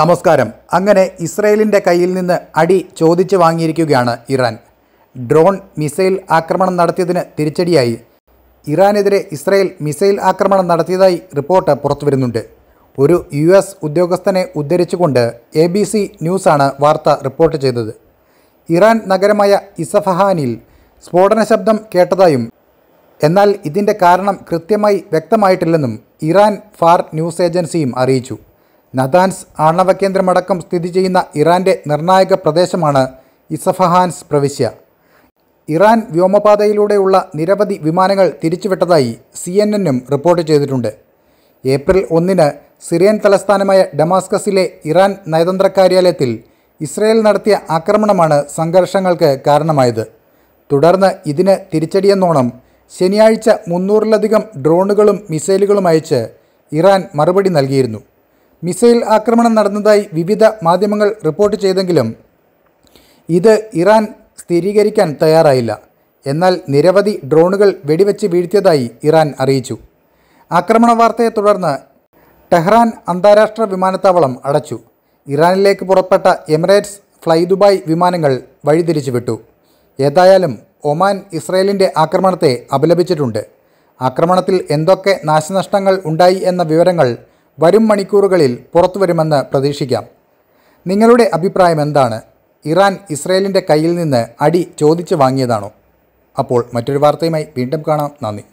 നമസ്കാരം അങ്ങനെ ഇസ്രയേലിൻ്റെ കയ്യിൽ നിന്ന് അടി ചോദിച്ചു വാങ്ങിയിരിക്കുകയാണ് ഇറാൻ ഡ്രോൺ മിസൈൽ ആക്രമണം നടത്തിയതിന് തിരിച്ചടിയായി ഇറാനെതിരെ ഇസ്രയേൽ മിസൈൽ ആക്രമണം നടത്തിയതായി റിപ്പോർട്ട് പുറത്തുവരുന്നുണ്ട് ഒരു യു എസ് ഉദ്യോഗസ്ഥനെ ഉദ്ധരിച്ചുകൊണ്ട് എ ബി സി ന്യൂസാണ് വാർത്ത റിപ്പോർട്ട് ചെയ്തത് ഇറാൻ നഗരമായ ഇസഫഹാനിൽ സ്ഫോടന ശബ്ദം കേട്ടതായും എന്നാൽ ഇതിൻ്റെ കാരണം കൃത്യമായി വ്യക്തമായിട്ടില്ലെന്നും ഇറാൻ ഫാർ ന്യൂസ് ഏജൻസിയും അറിയിച്ചു നദാൻസ് ആണവ കേന്ദ്രമടക്കം സ്ഥിതി ചെയ്യുന്ന ഇറാൻ്റെ നിർണായക പ്രദേശമാണ് ഇസഫഹാൻസ് പ്രവിശ്യ ഇറാൻ വ്യോമപാതയിലൂടെയുള്ള നിരവധി വിമാനങ്ങൾ തിരിച്ചുവിട്ടതായി സി എൻ എന്നും റിപ്പോർട്ട് ചെയ്തിട്ടുണ്ട് ഏപ്രിൽ ഒന്നിന് സിറിയൻ തലസ്ഥാനമായ ഡമാസ്കസിലെ ഇറാൻ നയതന്ത്ര കാര്യാലയത്തിൽ ഇസ്രയേൽ നടത്തിയ ആക്രമണമാണ് സംഘർഷങ്ങൾക്ക് കാരണമായത് തുടർന്ന് ഇതിന് തിരിച്ചടിയെന്നോണം ശനിയാഴ്ച മുന്നൂറിലധികം ഡ്രോണുകളും മിസൈലുകളും അയച്ച് ഇറാൻ മറുപടി നൽകിയിരുന്നു മിസൈൽ ആക്രമണം നടന്നതായി വിവിധ മാധ്യമങ്ങൾ റിപ്പോർട്ട് ചെയ്തെങ്കിലും ഇത് ഇറാൻ സ്ഥിരീകരിക്കാൻ തയ്യാറായില്ല എന്നാൽ നിരവധി ഡ്രോണുകൾ വെടിവെച്ച് വീഴ്ത്തിയതായി ഇറാൻ അറിയിച്ചു ആക്രമണ വാർത്തയെ തുടർന്ന് ടെഹ്റാൻ അന്താരാഷ്ട്ര വിമാനത്താവളം അടച്ചു ഇറാനിലേക്ക് പുറപ്പെട്ട എമിറേറ്റ്സ് ഫ്ലൈ ദുബായ് വിമാനങ്ങൾ വഴിതിരിച്ചുവിട്ടു ഏതായാലും ഒമാൻ ഇസ്രയേലിൻ്റെ ആക്രമണത്തെ അപലപിച്ചിട്ടുണ്ട് ആക്രമണത്തിൽ എന്തൊക്കെ നാശനഷ്ടങ്ങൾ ഉണ്ടായി എന്ന വിവരങ്ങൾ വരും മണിക്കൂറുകളിൽ പുറത്തുവരുമെന്ന് പ്രതീക്ഷിക്കാം നിങ്ങളുടെ അഭിപ്രായം എന്താണ് ഇറാൻ ഇസ്രയേലിൻ്റെ കയ്യിൽ നിന്ന് അടി ചോദിച്ചു വാങ്ങിയതാണോ അപ്പോൾ മറ്റൊരു വാർത്തയുമായി വീണ്ടും കാണാം നന്ദി